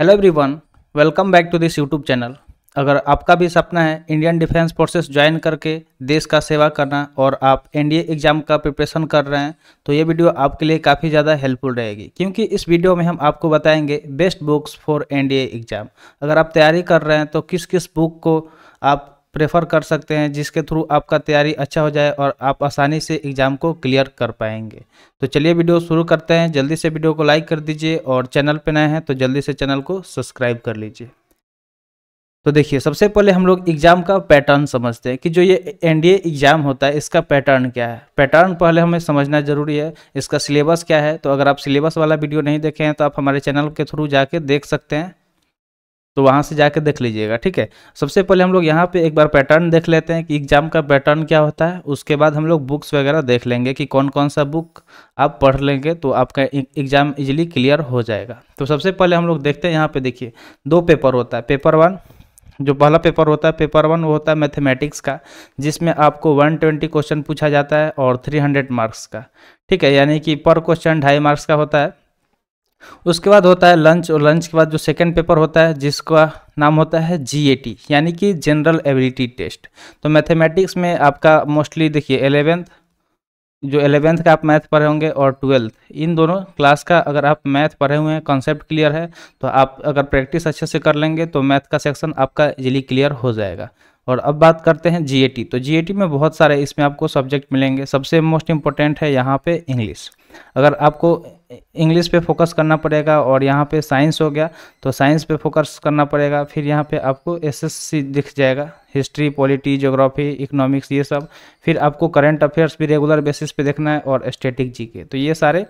hello everyone welcome back to this YouTube channel अगर आपका भी सपना है इंडियन डिफेंस फोर्सेस ज्वाइन करके देश का सेवा करना और आप एनडीए एग्ज़ाम का प्रिपरेशन कर रहे हैं तो ये वीडियो आपके लिए काफ़ी ज़्यादा हेल्पफुल रहेगी क्योंकि इस वीडियो में हम आपको बताएंगे best books for NDA exam अगर आप तैयारी कर रहे हैं तो किस किस बुक को आप प्रेफर कर सकते हैं जिसके थ्रू आपका तैयारी अच्छा हो जाए और आप आसानी से एग्ज़ाम को क्लियर कर पाएंगे तो चलिए वीडियो शुरू करते हैं जल्दी से वीडियो को लाइक कर दीजिए और चैनल पर नए हैं तो जल्दी से चैनल को सब्सक्राइब कर लीजिए तो देखिए सबसे पहले हम लोग एग्ज़ाम का पैटर्न समझते हैं कि जो ये एनडीए एग्ज़ाम होता है इसका पैटर्न क्या है पैटर्न पहले हमें समझना ज़रूरी है इसका सिलेबस क्या है तो अगर आप सिलेबस वाला वीडियो नहीं देखे हैं तो आप हमारे चैनल के थ्रू जाके देख सकते हैं तो वहाँ से जाके देख लीजिएगा ठीक है सबसे पहले हम लोग यहाँ पे एक बार पैटर्न देख लेते हैं कि एग्ज़ाम का पैटर्न क्या होता है उसके बाद हम लोग बुक्स वगैरह देख लेंगे कि कौन कौन सा बुक आप पढ़ लेंगे तो आपका एग्ज़ाम इजीली क्लियर हो जाएगा तो सबसे पहले हम लोग देखते हैं यहाँ पे देखिए दो पेपर होता है पेपर वन जो पहला पेपर होता है पेपर वन वो होता है मैथमेटिक्स का जिसमें आपको 120 क्वेश्चन पूछा जाता है और 300 मार्क्स का ठीक है यानी कि पर क्वेश्चन ढाई मार्क्स का होता है उसके बाद होता है लंच और लंच के बाद जो सेकंड पेपर होता है जिसका नाम होता है जी यानी कि जनरल एबिलिटी टेस्ट तो मैथमेटिक्स में आपका मोस्टली देखिए एलेवेंथ जो एलेवेंथ का आप मैथ पढ़े होंगे और ट्वेल्थ इन दोनों क्लास का अगर आप मैथ पढ़े हुए हैं कॉन्सेप्ट क्लियर है तो आप अगर प्रैक्टिस अच्छे से कर लेंगे तो मैथ का सेक्शन आपका इजिली क्लियर हो जाएगा और अब बात करते हैं जी तो जी में बहुत सारे इसमें आपको सब्जेक्ट मिलेंगे सबसे मोस्ट इम्पोर्टेंट है यहाँ पे इंग्लिश अगर आपको इंग्लिश पे फोकस करना पड़ेगा और यहाँ पे साइंस हो गया तो साइंस पे फोकस करना पड़ेगा फिर यहाँ पे आपको एसएससी दिख जाएगा हिस्ट्री पॉलिटी जोग्राफी इकोनॉमिक्स ये सब फिर आपको करंट अफेयर्स भी रेगुलर बेसिस पे देखना है और स्टेटिक जी के तो ये सारे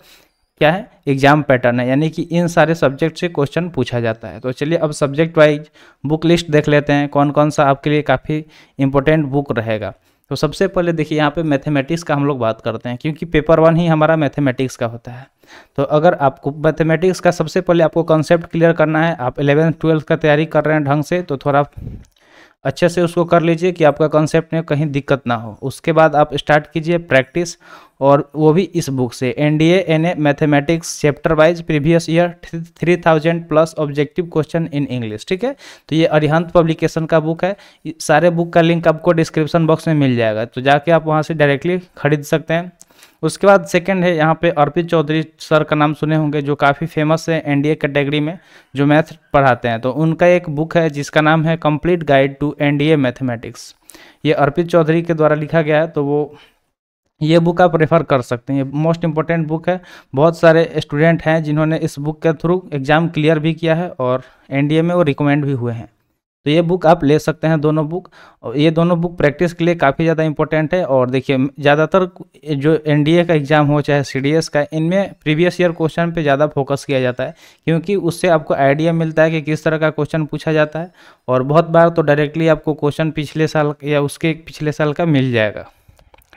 क्या है एग्जाम पैटर्न है यानी कि इन सारे सब्जेक्ट से क्वेश्चन पूछा जाता है तो चलिए अब सब्जेक्ट वाइज बुक लिस्ट देख लेते हैं कौन कौन सा आपके लिए काफ़ी इंपॉर्टेंट बुक रहेगा तो सबसे पहले देखिए यहाँ पे मैथमेटिक्स का हम लोग बात करते हैं क्योंकि पेपर वन ही हमारा मैथमेटिक्स का होता है तो अगर आपको मैथमेटिक्स का सबसे पहले आपको कॉन्सेप्ट क्लियर करना है आप इलेवेंथ ट्वेल्थ का तैयारी कर रहे हैं ढंग से तो थोड़ा अच्छे से उसको कर लीजिए कि आपका कॉन्सेप्ट में कहीं दिक्कत ना हो उसके बाद आप स्टार्ट कीजिए प्रैक्टिस और वो भी इस बुक से N D A N A mathematics chapter wise previous year three thousand plus objective question in English ठीक है तो ये अरिहंत पब्लिकेशन का बुक है सारे बुक का लिंक आपको डिस्क्रिप्शन बॉक्स में मिल जाएगा तो जाके आप वहाँ से डायरेक्टली खरीद सकते हैं उसके बाद सेकंड है यहाँ पे अर्पित चौधरी सर का नाम सुने होंगे जो काफ़ी फेमस है एनडीए कैटेगरी में जो मैथ पढ़ाते हैं तो उनका एक बुक है जिसका नाम है complete guide to NDA mathematics ये अर्पित चौधरी के द्वारा लिखा गया है तो वो ये बुक आप रेफ़र कर सकते हैं ये मोस्ट इंपॉर्टेंट बुक है बहुत सारे स्टूडेंट हैं जिन्होंने इस बुक के थ्रू एग्ज़ाम क्लियर भी किया है और एनडीए में वो रिकमेंड भी हुए हैं तो ये बुक आप ले सकते हैं दोनों बुक और ये दोनों बुक प्रैक्टिस के लिए काफ़ी ज़्यादा इंपॉर्टेंट है और देखिए ज़्यादातर जो एन का एग्ज़ाम हो चाहे सी का इनमें प्रीवियस ईयर क्वेश्चन पर ज़्यादा फोकस किया जाता है क्योंकि उससे आपको आइडिया मिलता है कि किस तरह का क्वेश्चन पूछा जाता है और बहुत बार तो डायरेक्टली आपको क्वेश्चन पिछले साल या उसके पिछले साल का मिल जाएगा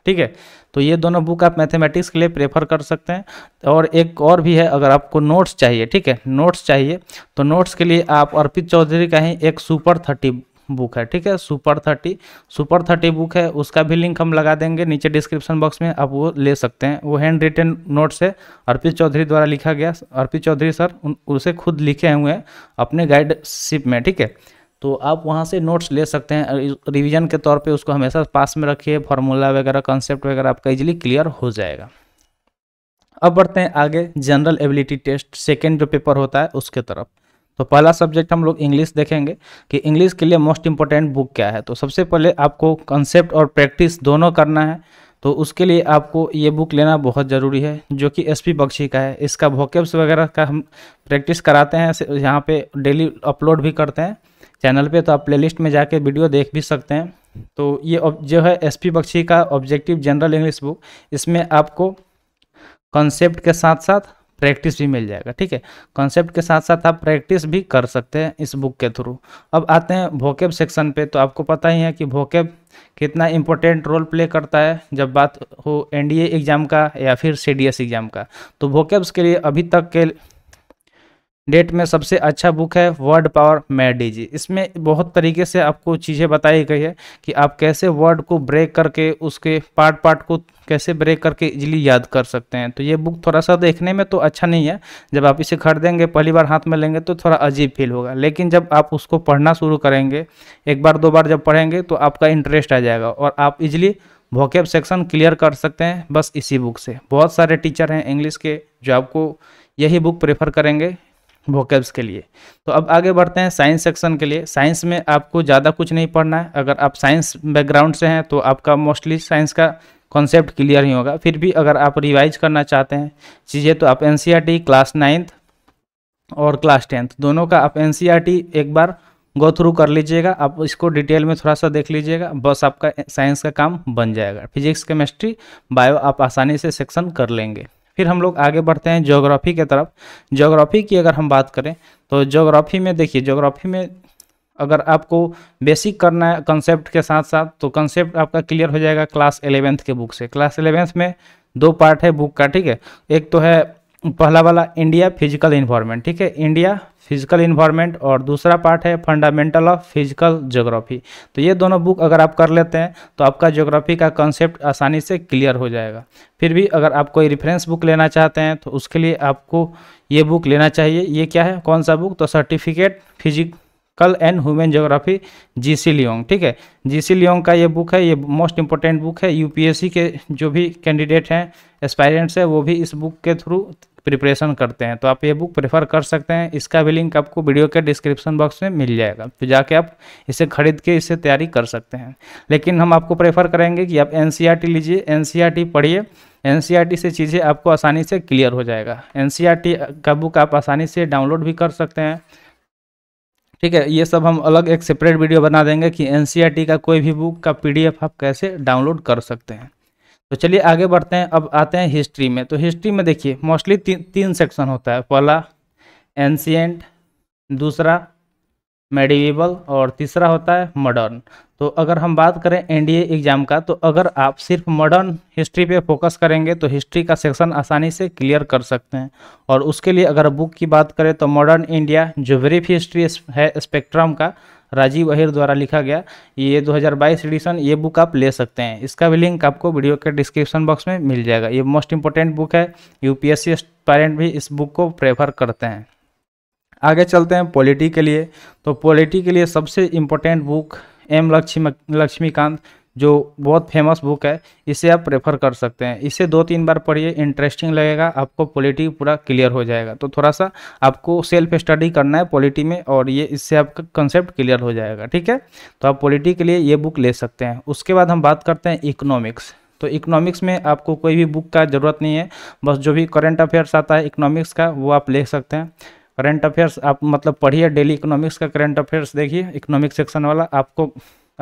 ठीक है तो ये दोनों बुक आप मैथमेटिक्स के लिए प्रेफर कर सकते हैं और एक और भी है अगर आपको नोट्स चाहिए ठीक है नोट्स चाहिए तो नोट्स के लिए आप अर्पित चौधरी का ही एक सुपर थर्टी बुक है ठीक है super thirty super thirty book है उसका भी लिंक हम लगा देंगे नीचे डिस्क्रिप्शन बॉक्स में आप वो ले सकते हैं वो हैंड रिटन नोट्स है अर्पित चौधरी द्वारा लिखा गया अर्पित चौधरी सर उसे खुद लिखे हुए हैं अपने गाइडशिप में ठीक है तो आप वहाँ से नोट्स ले सकते हैं रिवीजन के तौर पे उसको हमेशा पास में रखिए फार्मूला वगैरह कॉन्सेप्ट वगैरह आपका इजीली क्लियर हो जाएगा अब बढ़ते हैं आगे जनरल एबिलिटी टेस्ट सेकेंड जो पेपर होता है उसके तरफ तो पहला सब्जेक्ट हम लोग इंग्लिश देखेंगे कि इंग्लिश के लिए मोस्ट इंपॉर्टेंट बुक क्या है तो सबसे पहले आपको कंसेप्ट और प्रैक्टिस दोनों करना है तो उसके लिए आपको ये बुक लेना बहुत ज़रूरी है जो कि एस पी बख्शी का है इसका वोकेब्स वगैरह का हम प्रैक्टिस कराते हैं यहाँ पे डेली अपलोड भी करते हैं चैनल पे तो आप प्लेलिस्ट में जाके वीडियो देख भी सकते हैं तो ये जो है एस पी बख्शी का ऑब्जेक्टिव जनरल इंग्लिश बुक इसमें आपको कॉन्सेप्ट के साथ साथ प्रैक्टिस भी मिल जाएगा ठीक है कॉन्सेप्ट के साथ साथ आप प्रैक्टिस भी कर सकते हैं इस बुक के थ्रू अब आते हैं भोकेब सेक्शन पे तो आपको पता ही है कि भोकेब कितना इम्पोर्टेंट रोल प्ले करता है जब बात हो एनडीए एग्ज़ाम का या फिर सीडीएस एग्ज़ाम का तो भोकेब्स के लिए अभी तक के डेट में सबसे अच्छा बुक है वर्ड पावर मैडीजी इसमें बहुत तरीके से आपको चीज़ें बताई गई है कि आप कैसे वर्ड को ब्रेक करके उसके पार्ट पार्ट को कैसे ब्रेक करके इजीली याद कर सकते हैं तो ये बुक थोड़ा सा देखने में तो अच्छा नहीं है जब आप इसे खरीदेंगे पहली बार हाथ में लेंगे तो थोड़ा अजीब फील होगा लेकिन जब आप उसको पढ़ना शुरू करेंगे एक बार दो बार जब पढ़ेंगे तो आपका इंटरेस्ट आ जाएगा और आप इजिली वोकेब सेक्शन क्लियर कर सकते हैं बस इसी बुक से बहुत सारे टीचर हैं इंग्लिश के जो आपको यही बुक प्रेफर करेंगे वोकेब्स के लिए तो अब आगे बढ़ते हैं साइंस सेक्शन के लिए साइंस में आपको ज़्यादा कुछ नहीं पढ़ना है अगर आप साइंस बैकग्राउंड से हैं तो आपका मोस्टली साइंस का कॉन्सेप्ट क्लियर ही होगा फिर भी अगर आप रिवाइज करना चाहते हैं चीज़ें तो आप एन क्लास नाइन्थ और क्लास टेंथ दोनों का आप एन e एक बार गो थ्रू कर लीजिएगा आप इसको डिटेल में थोड़ा सा देख लीजिएगा बस आपका साइंस का काम बन जाएगा फिजिक्स केमिस्ट्री बायो आप आसानी से सेक्शन कर लेंगे फिर हम लोग आगे बढ़ते हैं जोग्राफ़ी के तरफ जोग्राफ़ी की अगर हम बात करें तो जोग्राफ़ी में देखिए जोग्राफ़ी में अगर आपको बेसिक करना है कंसेप्ट के साथ साथ तो कंसेप्ट आपका क्लियर हो जाएगा क्लास एलेवेंथ के बुक से क्लास एलेवेंथ में दो पार्ट है बुक का ठीक है एक तो है पहला वाला इंडिया फिजिकल इन्वायरमेंट ठीक है इंडिया फिजिकल इन्वायरमेंट और दूसरा पार्ट है फंडामेंटल ऑफ फिजिकल ज्योग्राफी तो ये दोनों बुक अगर आप कर लेते हैं तो आपका ज्योग्राफी का कॉन्सेप्ट आसानी से क्लियर हो जाएगा फिर भी अगर आप कोई रिफरेंस बुक लेना चाहते हैं तो उसके लिए आपको ये बुक लेना चाहिए ये क्या है कौन सा बुक तो certificate physical and human geography G C Leong ठीक है जी सी लियोंग का ये बुक है ये मोस्ट इंपॉर्टेंट बुक है यूपीएससी के जो भी कैंडिडेट हैं एस्पायरेंट्स हैं वो भी इस बुक के थ्रू प्रिपरेशन करते हैं तो आप ये बुक प्रेफर कर सकते हैं इसका भी लिंक आपको वीडियो के डिस्क्रिप्शन बॉक्स में मिल जाएगा तो जाके आप इसे खरीद के इसे तैयारी कर सकते हैं लेकिन हम आपको प्रेफर करेंगे कि आप एन e लीजिए एन e पढ़िए एन e से चीज़ें आपको आसानी से क्लियर हो जाएगा एन का बुक आप आसानी से डाउनलोड भी कर सकते हैं ठीक है ये सब हम अलग एक सेपरेट वीडियो बना देंगे कि एन का कोई भी बुक का पीडीएफ आप कैसे डाउनलोड कर सकते हैं तो चलिए आगे बढ़ते हैं अब आते हैं हिस्ट्री में तो हिस्ट्री में देखिए मोस्टली ती, तीन सेक्शन होता है पहला एंशियंट दूसरा मेडिवेबल और तीसरा होता है मॉडर्न तो अगर हम बात करें एनडीए एग्ज़ाम का तो अगर आप सिर्फ मॉडर्न हिस्ट्री पे फोकस करेंगे तो हिस्ट्री का सेक्शन आसानी से क्लियर कर सकते हैं और उसके लिए अगर बुक की बात करें तो मॉडर्न इंडिया जो ब्रीफ हिस्ट्री है स्पेक्ट्रम का राजीव अहिर द्वारा लिखा गया ये 2022 एडिशन ये बुक आप ले सकते हैं इसका भी लिंक आपको वीडियो के डिस्क्रिप्शन बॉक्स में मिल जाएगा ये मोस्ट इंपॉर्टेंट बुक है यूपीएससी पेरेंट भी इस बुक को प्रेफर करते हैं आगे चलते हैं पॉलिटी के लिए तो पॉलिटी के लिए सबसे important book M Lakshmi Laxmikanth जो बहुत फेमस बुक है इसे आप प्रेफर कर सकते हैं इसे दो तीन बार पढ़िए इंटरेस्टिंग लगेगा आपको पॉलिटी पूरा क्लियर हो जाएगा तो थोड़ा सा आपको सेल्फ स्टडी करना है पॉलिटी में और ये इससे आपका कंसेप्ट क्लियर हो जाएगा ठीक है तो आप पॉलिटी के लिए ये बुक ले सकते हैं उसके बाद हम बात करते हैं इकोनॉमिक्स तो इकोनॉमिक्स में आपको कोई भी बुक का ज़रूरत नहीं है बस जो भी करंट अफेयर्स आता है इकोनॉमिक्स का वो आप ले सकते हैं करंट अफेयर्स आप मतलब पढ़िए डेली इकोनॉमिक्स का करंट अफेयर्स देखिए इकोनॉमिक सेक्शन वाला आपको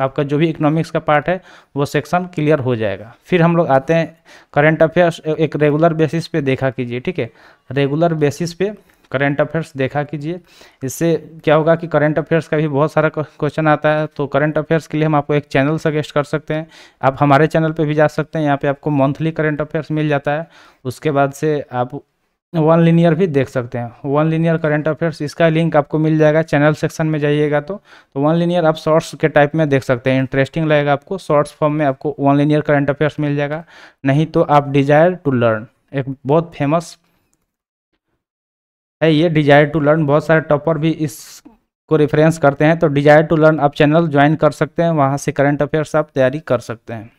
आपका जो भी इकोनॉमिक्स का पार्ट है वो सेक्शन क्लियर हो जाएगा फिर हम लोग आते हैं करंट अफेयर्स एक रेगुलर बेसिस पे देखा कीजिए ठीक है रेगुलर बेसिस पे करेंट अफेयर्स देखा कीजिए इससे क्या होगा कि करंट अफेयर्स का भी बहुत सारा क्वेश्चन आता है तो करंट अफेयर्स के लिए हम आपको एक चैनल सजेस्ट कर सकते हैं आप हमारे चैनल पे भी जा सकते हैं यहाँ पे आपको मंथली करंट अफेयर्स मिल जाता है उसके बाद से आप वन लीनियर भी देख सकते हैं वन लीनियर करेंट अफेयर्स इसका लिंक आपको मिल जाएगा चैनल सेक्शन में जाइएगा तो तो वन लीनियर आप शॉर्ट्स के टाइप में देख सकते हैं इंटरेस्टिंग लगेगा आपको शॉर्ट्स फॉर्म में आपको वन लीनियर करंट अफेयर्स मिल जाएगा नहीं तो आप डिजायर टू लर्न एक बहुत फेमस है ये डिजायर टू लर्न बहुत सारे टॉपर भी इस को रेफरेंस करते हैं तो डिजायर टू लर्न आप चैनल ज्वाइन कर सकते हैं वहाँ से करंट अफेयर्स आप तैयारी कर सकते हैं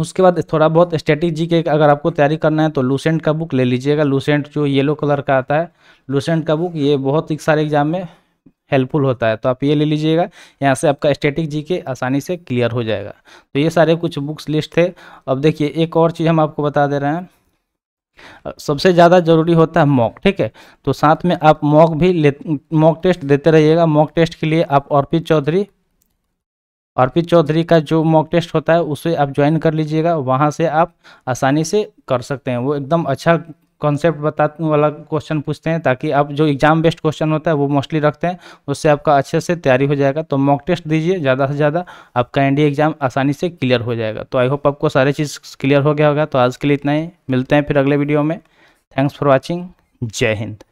उसके बाद थोड़ा बहुत स्ट्रेटेजी के अगर आपको तैयारी करना है तो लूसेंट का बुक ले लीजिएगा लूसेंट जो येलो कलर का आता है लूसेंट का बुक ये बहुत ही सारे एग्जाम में हेल्पफुल होता है तो आप ये ले लीजिएगा यहाँ से आपका स्टेटिक जी के आसानी से क्लियर हो जाएगा तो ये सारे कुछ बुक्स लिस्ट थे अब देखिए एक और चीज़ हम आपको बता दे रहे हैं सबसे ज़्यादा जरूरी होता है मॉक ठीक है तो साथ में आप मॉक भी ले मॉक टेस्ट देते रहिएगा मॉक टेस्ट के लिए आप अर्पित चौधरी अर्पित चौधरी का जो मॉक टेस्ट होता है उसे आप ज्वाइन कर लीजिएगा वहाँ से आप आसानी से कर सकते हैं वो एकदम अच्छा कॉन्सेप्ट बता वाला क्वेश्चन पूछते हैं ताकि आप जो एग्जाम बेस्ड क्वेश्चन होता है वो मोस्टली रखते हैं उससे आपका अच्छे से तैयारी हो जाएगा तो मॉक टेस्ट दीजिए ज़्यादा से ज़्यादा आपका एनडीए एग्जाम आसानी से क्लियर हो जाएगा तो आई होप आपको सारे चीज़ क्लियर हो गया होगा तो आज के लिए इतना ही मिलते हैं फिर अगले वीडियो में थैंक्स फॉर वॉचिंग जय हिंद